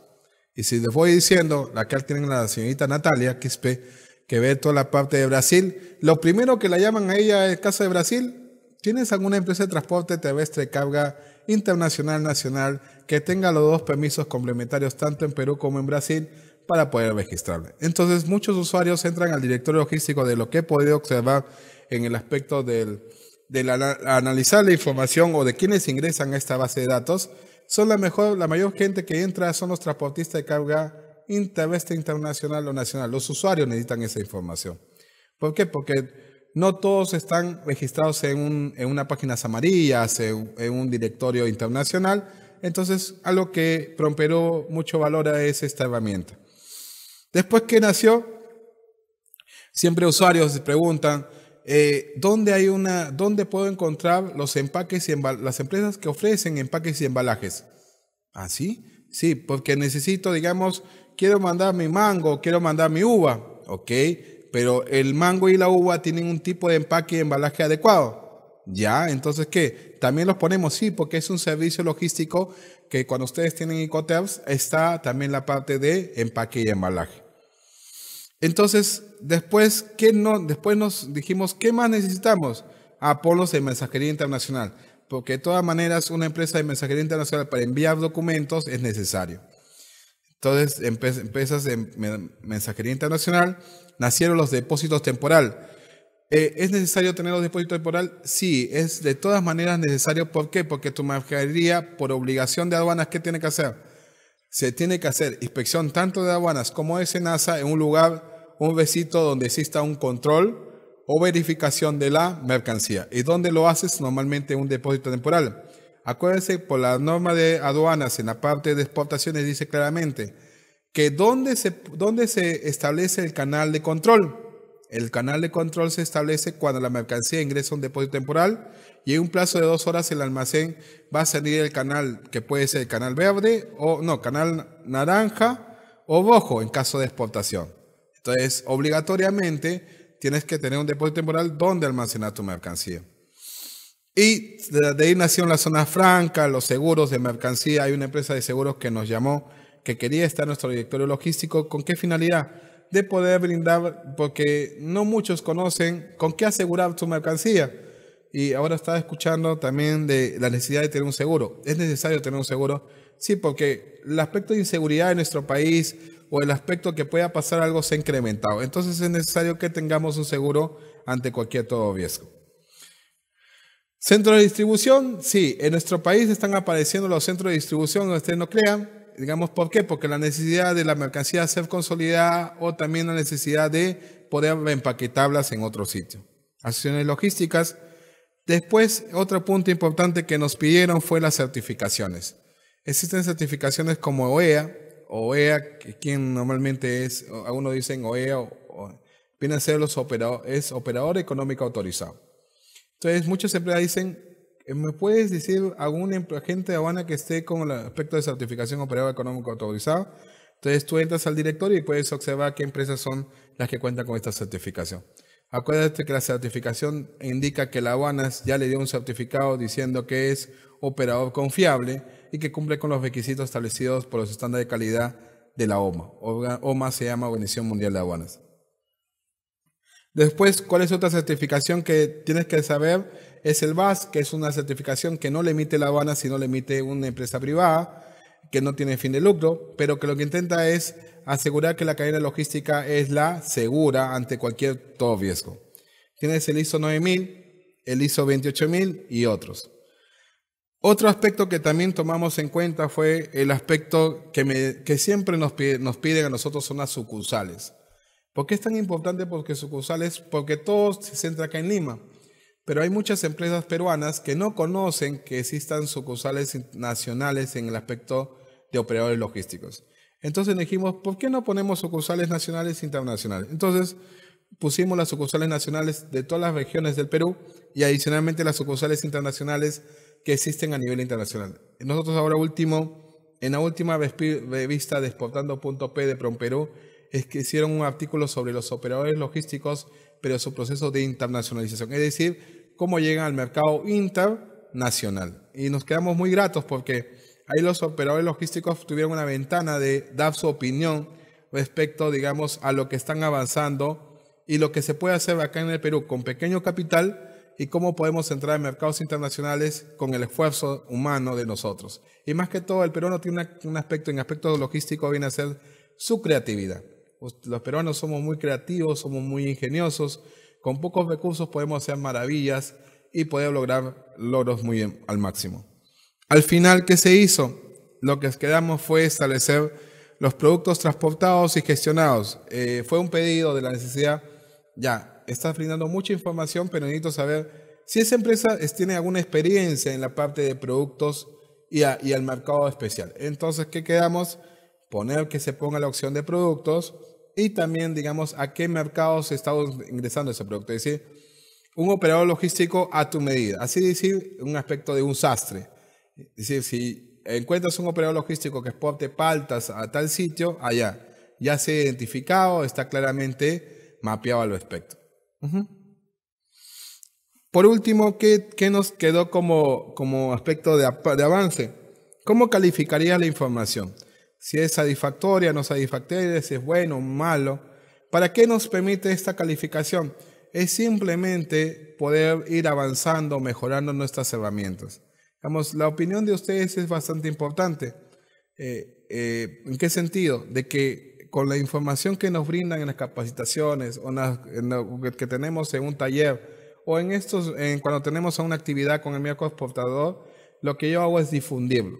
Y si les voy diciendo, acá tienen la señorita Natalia Quispe, que ve toda la parte de Brasil. Lo primero que la llaman a ella es caso de Brasil. ¿Tienes alguna empresa de transporte terrestre carga internacional nacional que tenga los dos permisos complementarios tanto en Perú como en Brasil para poder registrarlo. Entonces muchos usuarios entran al directorio logístico de lo que he podido observar en el aspecto del, la analizar la información o de quienes ingresan a esta base de datos. Son la mejor, la mayor gente que entra son los transportistas de carga interveste internacional o nacional. Los usuarios necesitan esa información. ¿Por qué? Porque no todos están registrados en, una página amarilla, en, un directorio internacional. Entonces, algo que Promperó mucho valor es esta herramienta. Después que nació, siempre usuarios se preguntan, eh, ¿dónde, hay una, ¿dónde puedo encontrar los empaques y las empresas que ofrecen empaques y embalajes? ¿Ah, sí? Sí, porque necesito, digamos, quiero mandar mi mango, quiero mandar mi uva, ¿ok? pero el mango y la uva tienen un tipo de empaque y embalaje adecuado. ¿Ya? Entonces, ¿qué? También los ponemos, sí, porque es un servicio logístico que cuando ustedes tienen Ecotabs está también la parte de empaque y embalaje. Entonces, después, ¿qué no? después nos dijimos, ¿qué más necesitamos? Apolos de mensajería internacional, porque de todas maneras una empresa de mensajería internacional para enviar documentos es necesario. Entonces, empresas de mensajería internacional, nacieron los depósitos temporal. Eh, ¿Es necesario tener los depósitos temporal? Sí, es de todas maneras necesario. ¿Por qué? Porque tu mercadería, por obligación de aduanas, ¿qué tiene que hacer? Se tiene que hacer inspección tanto de aduanas como de SENASA en un lugar, un besito donde exista un control o verificación de la mercancía. ¿Y dónde lo haces? Normalmente un depósito temporal. Acuérdense, por la norma de aduanas en la parte de exportaciones dice claramente, que dónde se, dónde se establece el canal de control. El canal de control se establece cuando la mercancía ingresa a un depósito temporal y en un plazo de dos horas el almacén va a salir el canal que puede ser el canal verde o no, canal naranja o rojo en caso de exportación. Entonces, obligatoriamente tienes que tener un depósito temporal donde almacenar tu mercancía. Y de ahí nació la zona franca, los seguros de mercancía. Hay una empresa de seguros que nos llamó que quería estar nuestro directorio logístico, ¿con qué finalidad? De poder brindar, porque no muchos conocen con qué asegurar su mercancía. Y ahora estaba escuchando también de la necesidad de tener un seguro. ¿Es necesario tener un seguro? Sí, porque el aspecto de inseguridad en nuestro país o el aspecto que pueda pasar algo se ha incrementado. Entonces es necesario que tengamos un seguro ante cualquier todo riesgo. Centro de distribución, sí, en nuestro país están apareciendo los centros de distribución, ustedes no crean, digamos, ¿por qué? Porque la necesidad de la mercancía ser consolidada o también la necesidad de poder empaquetarlas en otro sitio. Acciones logísticas. Después, otro punto importante que nos pidieron fue las certificaciones. Existen certificaciones como OEA, OEA, quien normalmente es, algunos dicen OEA, viene a ser operador, es operador económico autorizado. Entonces, muchas empresas dicen, eh, ¿Me puedes decir algún em, agente de aduana que esté con el aspecto de certificación operador económico autorizado? Entonces tú entras al directorio y puedes observar qué empresas son las que cuentan con esta certificación. Acuérdate que la certificación indica que la aduana ya le dio un certificado diciendo que es operador confiable y que cumple con los requisitos establecidos por los estándares de calidad de la OMA. OMA se llama Organización Mundial de Aduanas. Después, ¿cuál es otra certificación que tienes que saber? es el VAS, que es una certificación que no le emite la Habana, sino le emite una empresa privada que no tiene fin de lucro, pero que lo que intenta es asegurar que la cadena logística es la segura ante cualquier todo riesgo. Tienes el ISO 9000, el ISO 28000 y otros. Otro aspecto que también tomamos en cuenta fue el aspecto que, que siempre nos, nos piden a nosotros son las sucursales. ¿Por qué es tan importante? Porque sucursales, porque todo se centra acá en Lima. Pero hay muchas empresas peruanas que no conocen que existan sucursales nacionales en el aspecto de operadores logísticos. Entonces dijimos, ¿por qué no ponemos sucursales nacionales e internacionales? Entonces pusimos las sucursales nacionales de todas las regiones del Perú y adicionalmente las sucursales internacionales que existen a nivel internacional. Nosotros ahora último, en la última revista de exportando.p de Promperú, es que hicieron un artículo sobre los operadores logísticos pero su proceso de internacionalización, es decir, cómo llegan al mercado internacional. Y nos quedamos muy gratos porque ahí los operadores logísticos tuvieron una ventana de dar su opinión respecto, digamos, a lo que están avanzando y lo que se puede hacer acá en el Perú con pequeño capital y cómo podemos entrar en mercados internacionales con el esfuerzo humano de nosotros. Y más que todo, el Perú no tiene un aspecto, en aspecto logístico, viene a ser su creatividad. Los peruanos somos muy creativos, somos muy ingeniosos. Con pocos recursos podemos hacer maravillas y poder lograr logros muy al máximo. Al final, ¿qué se hizo? Lo que quedamos fue establecer los productos transportados y gestionados. Eh, fue un pedido de la necesidad, ya, está brindando mucha información, pero necesito saber si esa empresa tiene alguna experiencia en la parte de productos y, y al mercado especial. Entonces, ¿qué quedamos? Poner que se ponga la opción de productos, y también, digamos, a qué mercados está ingresando ese producto. Es decir, un operador logístico a tu medida. Así decir, un aspecto de un sastre. Es decir, si encuentras un operador logístico que exporte paltas a tal sitio, allá. Ya se ha identificado, está claramente mapeado al respecto. Por último, ¿qué, nos quedó como, como aspecto de, de avance? ¿Cómo calificaría la información? si es satisfactoria, no satisfactoria, si es bueno malo. ¿Para qué nos permite esta calificación? Es simplemente poder ir avanzando, mejorando nuestras herramientas. Digamos, la opinión de ustedes es bastante importante. Eh, eh, ¿En qué sentido? De que con la información que nos brindan en las capacitaciones o que tenemos en un taller o en estos, en cuando tenemos una actividad con el miércoles exportador, lo que yo hago es difundirlo.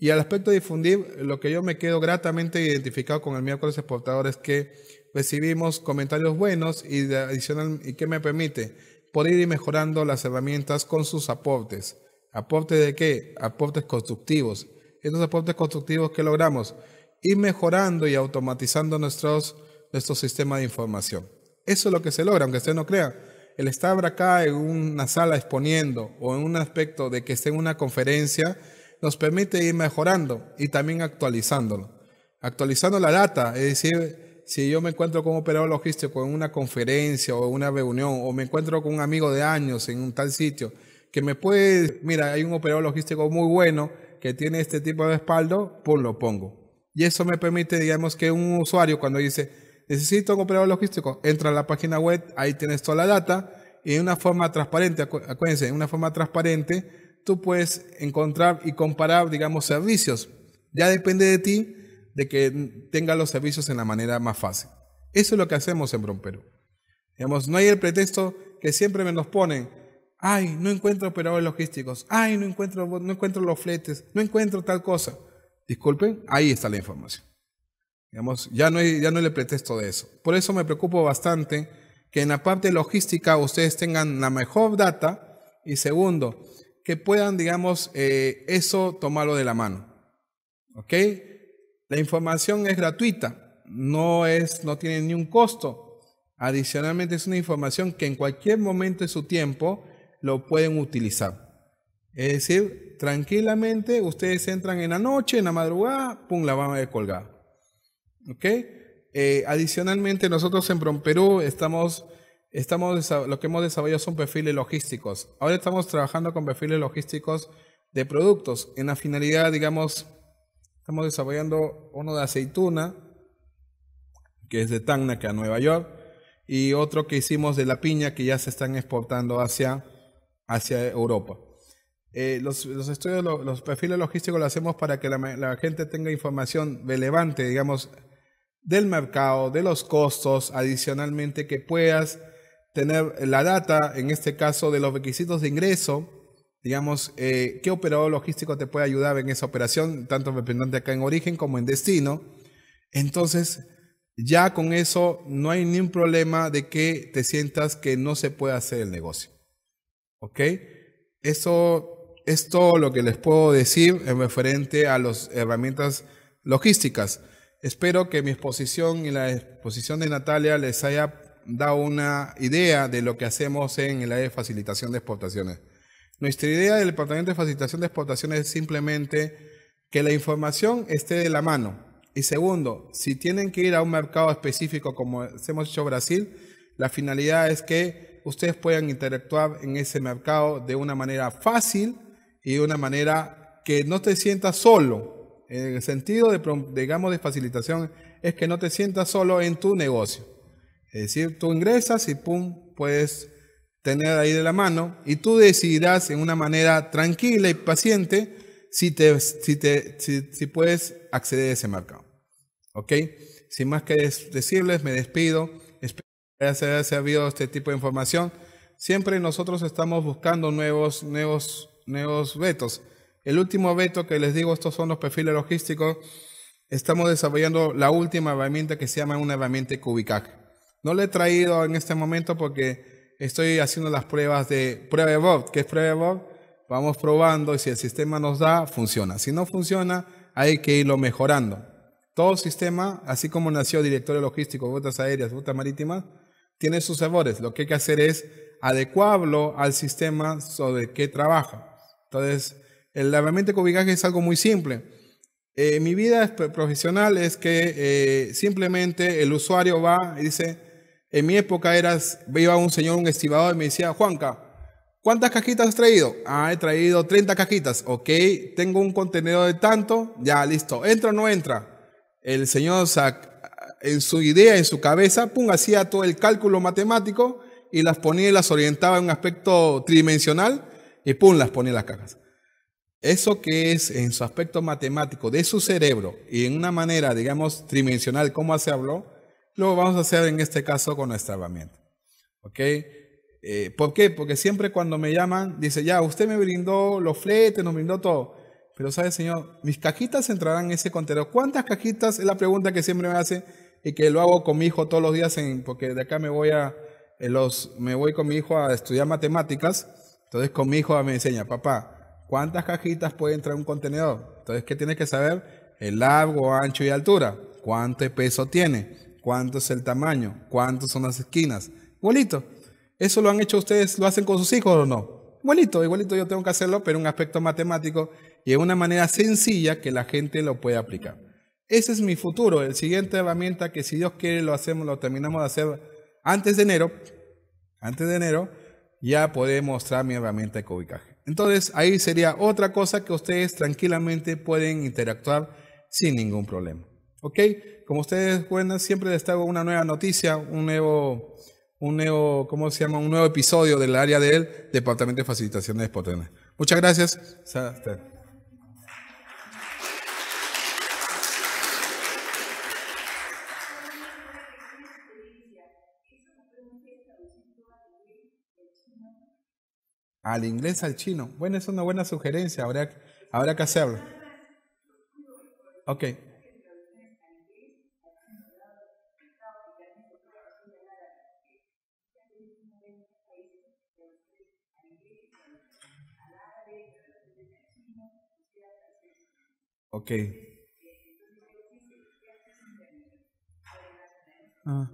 Y al aspecto de difundir, lo que yo me quedo gratamente identificado con el miércoles exportador es que recibimos comentarios buenos y, adicional, y que me permite poder ir mejorando las herramientas con sus aportes. ¿Aportes de qué? Aportes constructivos. Estos aportes constructivos que logramos, ir mejorando y automatizando nuestros, nuestro sistema de información. Eso es lo que se logra, aunque usted no crea. El estar acá en una sala exponiendo o en un aspecto de que esté en una conferencia, nos permite ir mejorando y también actualizándolo. Actualizando la data, es decir, si yo me encuentro con un operador logístico en una conferencia o una reunión, o me encuentro con un amigo de años en un tal sitio, que me puede, mira, hay un operador logístico muy bueno que tiene este tipo de respaldo, pues lo pongo. Y eso me permite, digamos, que un usuario cuando dice, necesito un operador logístico, entra a la página web, ahí tienes toda la data, y de una forma transparente, acuérdense, de una forma transparente, tú puedes encontrar y comparar, digamos, servicios. Ya depende de ti de que tenga los servicios en la manera más fácil. Eso es lo que hacemos en Bromperú. Digamos, no hay el pretexto que siempre me nos ponen. Ay, no encuentro operadores logísticos. Ay, no encuentro, no encuentro los fletes. No encuentro tal cosa. Disculpen, ahí está la información. Digamos, ya no, hay, ya no le pretexto de eso. Por eso me preocupo bastante que en la parte logística ustedes tengan la mejor data y segundo, que puedan, digamos, eh, eso tomarlo de la mano. ¿Ok? La información es gratuita, no, es, no tiene ni un costo. Adicionalmente es una información que en cualquier momento de su tiempo lo pueden utilizar. Es decir, tranquilamente ustedes entran en la noche, en la madrugada, pum, la van a colgada. ¿Ok? Eh, adicionalmente nosotros en Perú estamos estamos lo que hemos desarrollado son perfiles logísticos. Ahora estamos trabajando con perfiles logísticos de productos. En la finalidad, digamos, estamos desarrollando uno de aceituna, que es de que a Nueva York, y otro que hicimos de la piña, que ya se están exportando hacia, hacia Europa. Eh, los, estudios, los, perfiles logísticos los hacemos para que la, la gente tenga información relevante, digamos, del mercado, de los costos, adicionalmente que puedas tener la data, en este caso, de los requisitos de ingreso, digamos, eh, qué operador logístico te puede ayudar en esa operación, tanto dependiente acá en origen como en destino. Entonces, ya con eso no hay ningún problema de que te sientas que no se puede hacer el negocio. ¿Ok? Eso es todo lo que les puedo decir en referente a las herramientas logísticas. Espero que mi exposición y la exposición de Natalia les haya da una idea de lo que hacemos en el área de facilitación de exportaciones. Nuestra idea del Departamento de Facilitación de Exportaciones es simplemente que la información esté de la mano. Y segundo, si tienen que ir a un mercado específico como hemos hecho Brasil, la finalidad es que ustedes puedan interactuar en ese mercado de una manera fácil y de una manera que no te sientas solo. En el sentido de, digamos, de facilitación es que no te sientas solo en tu negocio. Es decir, tú ingresas y pum, puedes tener ahí de la mano y tú decidirás en una manera tranquila y paciente si, te, te, si, puedes acceder a ese mercado. ¿Ok? Sin más que decirles, me despido. Espero que haya servido este tipo de información. Siempre nosotros estamos buscando nuevos, nuevos, nuevos El último veto que les digo, estos son los perfiles logísticos. Estamos desarrollando la última herramienta que se llama una herramienta de no lo he traído en este momento porque estoy haciendo las pruebas de prueba de bot. ¿Qué es prueba de bot? Vamos probando y si el sistema nos da, funciona. Si no funciona, hay que irlo mejorando. Todo sistema, así como nació directorio logístico, botas aéreas, botas marítimas, tiene sus sabores. Lo que hay que hacer es adecuarlo al sistema sobre qué trabaja. Entonces, el herramienta de ubicaje es algo muy simple. Eh, mi vida profesional es que eh, simplemente el usuario va y dice, en mi época eras, iba un señor, un estibador, y me decía, Juanca, ¿cuántas cajitas has traído? Ah, he traído 30 cajitas. Ok, tengo un contenedor de tanto, ya listo. ¿Entra o no entra? El señor sac, en su idea, en su cabeza, pum, hacía todo el cálculo matemático y las ponía y las orientaba en un aspecto tridimensional y pum, las ponía en las cajas. Eso que es en su aspecto matemático de su cerebro y en una manera, digamos, tridimensional, cómo se habló, lo vamos a hacer en este caso con nuestra herramienta. ¿Ok? Eh, ¿Por qué? Porque siempre cuando me llaman, dice, ya, usted me brindó los fletes, nos brindó todo. Pero sabe, Señor, mis cajitas entrarán en ese contenedor? ¿Cuántas cajitas? Es la pregunta que siempre me hace y que lo hago con mi hijo todos los días, porque de acá me voy, a, los, me voy con mi hijo a estudiar matemáticas. Entonces con mi hijo me enseña, papá, ¿cuántas cajitas puede entrar en un contenedor? Entonces, ¿qué tiene que saber? El largo, ancho y altura. ¿Cuánto peso tiene? cuánto es el tamaño, cuántas son las esquinas. Igualito. ¿Eso lo han hecho ustedes, lo hacen con sus hijos o no? Igualito, igualito yo tengo que hacerlo, pero un aspecto matemático y de una manera sencilla que la gente lo pueda aplicar. Ese es mi futuro. El siguiente herramienta que si Dios quiere lo hacemos, lo terminamos de hacer antes de enero. Antes de enero ya podré mostrar mi herramienta de cubicaje. Entonces ahí sería otra cosa que ustedes tranquilamente pueden interactuar sin ningún problema. Ok, como ustedes pueden, siempre les traigo una nueva noticia, un nuevo, un nuevo, ¿cómo se llama? Un nuevo episodio del área del Departamento de Facilitación de Muchas gracias. Al inglés, al chino. Bueno, es una buena sugerencia, habrá, habrá que hacerlo. Ok, Ok. Ah.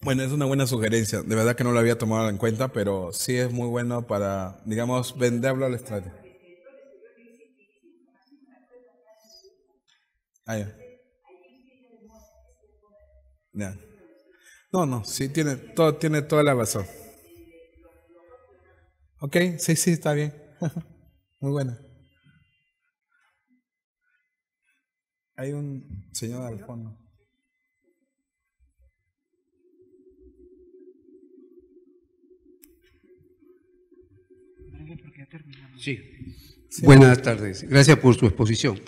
Bueno, es una buena sugerencia. De verdad que no lo había tomado en cuenta, pero sí es muy bueno para, digamos, venderlo al estrato. Ah, ya. No, no, sí tiene, todo, tiene toda la razón. Ok, sí, sí, está bien. [laughs] muy buena. Hay un señor al fondo. Sí. Buenas tardes. Gracias por su exposición.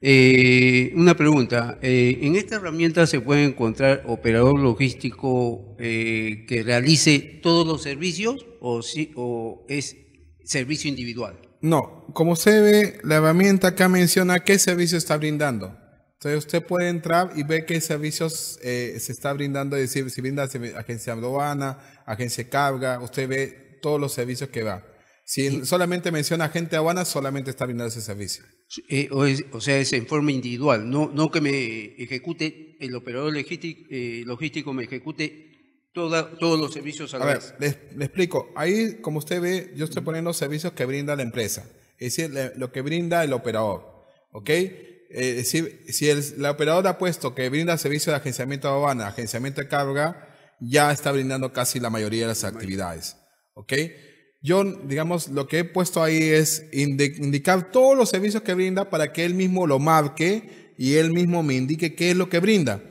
Eh, una pregunta. Eh, ¿En esta herramienta se puede encontrar operador logístico eh, que realice todos los servicios o, o es servicio individual? No. Como se ve, la herramienta acá menciona qué servicio está brindando. Entonces usted puede entrar y ver qué servicios eh, se está brindando, es decir, si brinda agencia aduana, agencia carga, usted ve todos los servicios que va. Si solamente menciona agente aduana, solamente está brindando ese servicio. Eh, o, sea, es en forma individual, no, no que me ejecute, el operador logístico, eh, logístico me ejecute todos los servicios a la vez. Ver, explico. Ahí, como usted ve, yo estoy poniendo los servicios que brinda la empresa, es decir, lo que brinda el operador. ¿Ok? Eh, si, si el, operador ha puesto que brinda servicio de agenciamiento de aduana, agenciamiento de carga, ya está brindando casi la mayoría de las actividades. ¿Ok? Yo, digamos, lo que he puesto ahí es indicar todos los servicios que brinda para que él mismo lo marque y él mismo me indique qué es lo que brinda.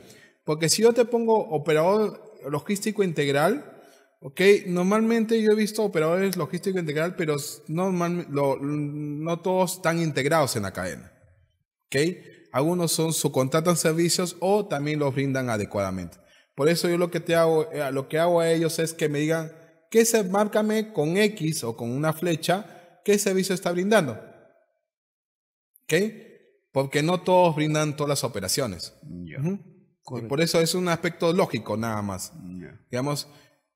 Porque si yo te pongo operador logístico integral, ¿ok? Normalmente yo he visto operadores logístico integral, pero no todos están integrados en la cadena. ¿okay? Algunos son subcontratan servicios o también los brindan adecuadamente. Por eso yo lo que te hago, eh, lo que hago a ellos es que me digan qué se márcame con X o con una flecha qué servicio está brindando. ¿Ok? Porque no todos brindan todas las operaciones. por eso es un aspecto lógico nada más. Digamos,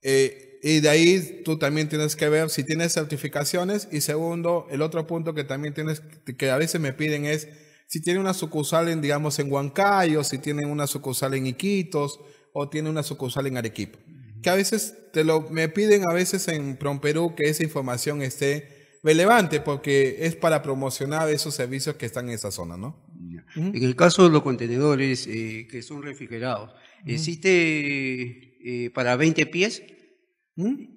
eh, y de ahí tú también tienes que ver si tienes certificaciones. Y segundo, el otro punto que también tienes, que a veces me piden es si tiene una sucursal en, digamos, en Huancayo, si tiene una sucursal en Iquitos o tiene una sucursal en Arequipa. Que a veces te me piden a veces en Perú que esa información esté relevante porque es para promocionar esos servicios que están en esa zona, ¿no? En el caso de los contenedores eh, que son refrigerados, ¿existe eh, para 20 pies? En ¿Mm?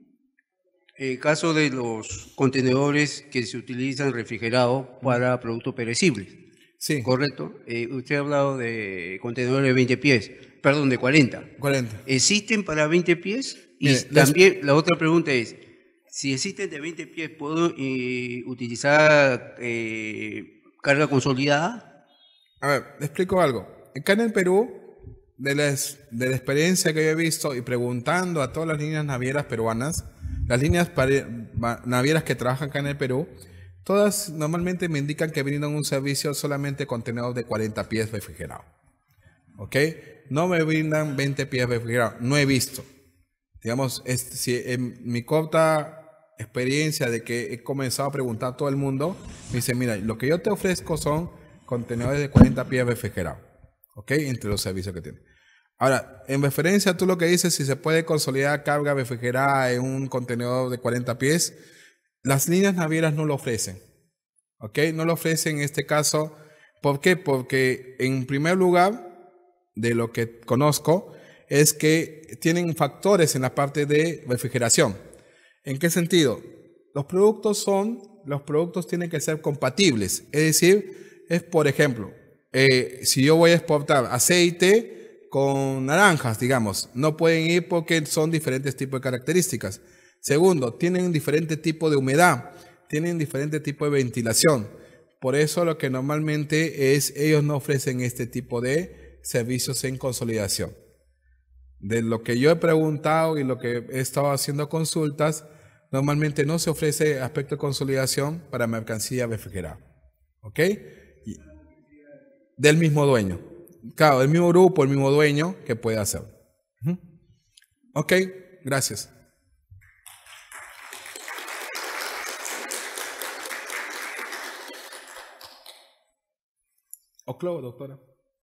el caso de los contenedores que se utilizan refrigerados para productos perecibles. Sí. Correcto. Eh, usted ha hablado de contenedores de 20 pies, perdón, de 40. 40. ¿Existen para 20 pies? Y también la otra pregunta es, si existen de 20 pies, ¿puedo eh, utilizar eh, carga consolidada? A ver, le explico algo. Acá en el Perú, de la, de la experiencia que yo he visto y preguntando a todas las líneas navieras peruanas, las líneas navieras que trabajan acá en el Perú, Todas normalmente me indican que brindan un servicio solamente contenedores de 40 pies refrigerado. ¿Ok? No me brindan 20 pies refrigerado. No he visto. Digamos, si en mi corta experiencia de que he comenzado a preguntar a todo el mundo, me dice, mira, lo que yo te ofrezco son contenedores de 40 pies refrigerados. ¿Ok? Entre los servicios que tiene. Ahora, en referencia a tú lo que dices, si se puede consolidar carga refrigerada en un contenedor de 40 pies, las líneas navieras no lo ofrecen. ¿Ok? No lo ofrecen en este caso. ¿Por qué? Porque en primer lugar, de lo que conozco, es que tienen factores en la parte de refrigeración. ¿En qué sentido? Los productos son, los productos tienen que ser compatibles. Es decir, es por ejemplo, eh, si yo voy a exportar aceite con naranjas, digamos, no pueden ir porque son diferentes tipos de características. Segundo, tienen un diferente tipo de humedad, tienen diferente tipo de ventilación. Por eso lo que normalmente es, ellos no ofrecen este tipo de servicios en consolidación. De lo que yo he preguntado y lo que he estado haciendo consultas, normalmente no se ofrece aspecto de consolidación para mercancía refrigerada. ¿Ok? del mismo dueño. Claro, del mismo grupo, el mismo dueño que puede hacerlo. ¿Ok? Gracias. O clavo, doctora.